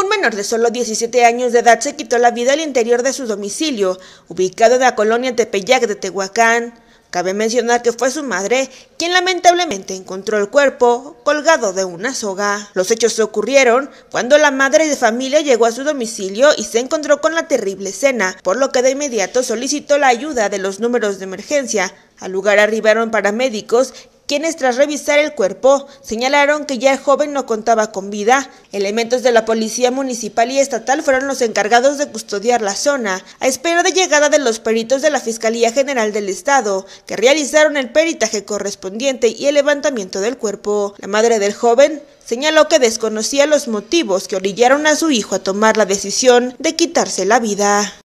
Un menor de solo 17 años de edad se quitó la vida al interior de su domicilio, ubicado en la colonia Tepeyac de Tehuacán. Cabe mencionar que fue su madre quien lamentablemente encontró el cuerpo colgado de una soga. Los hechos ocurrieron cuando la madre de familia llegó a su domicilio y se encontró con la terrible escena, por lo que de inmediato solicitó la ayuda de los números de emergencia. Al lugar arribaron paramédicos quienes tras revisar el cuerpo señalaron que ya el joven no contaba con vida. Elementos de la policía municipal y estatal fueron los encargados de custodiar la zona, a espera de llegada de los peritos de la Fiscalía General del Estado, que realizaron el peritaje correspondiente y el levantamiento del cuerpo. La madre del joven señaló que desconocía los motivos que orillaron a su hijo a tomar la decisión de quitarse la vida.